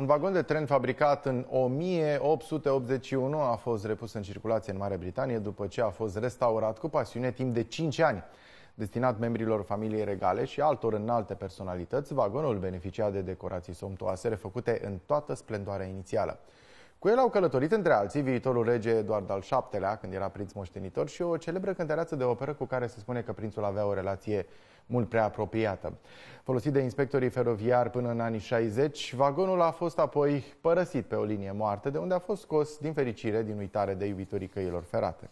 Un vagon de tren fabricat în 1881 a fost repus în circulație în Marea Britanie după ce a fost restaurat cu pasiune timp de 5 ani. Destinat membrilor familiei regale și altor înalte personalități, vagonul beneficia de decorații somtoase refăcute în toată splendoarea inițială. Cu el au călătorit între alții viitorul rege Eduard al VII-lea, când era prinț moștenitor, și o celebră cântăreață de operă cu care se spune că prințul avea o relație mult prea apropiată. Folosit de inspectorii feroviari până în anii 60, vagonul a fost apoi părăsit pe o linie moartă, de unde a fost scos, din fericire, din uitare de iubitorii căilor ferate.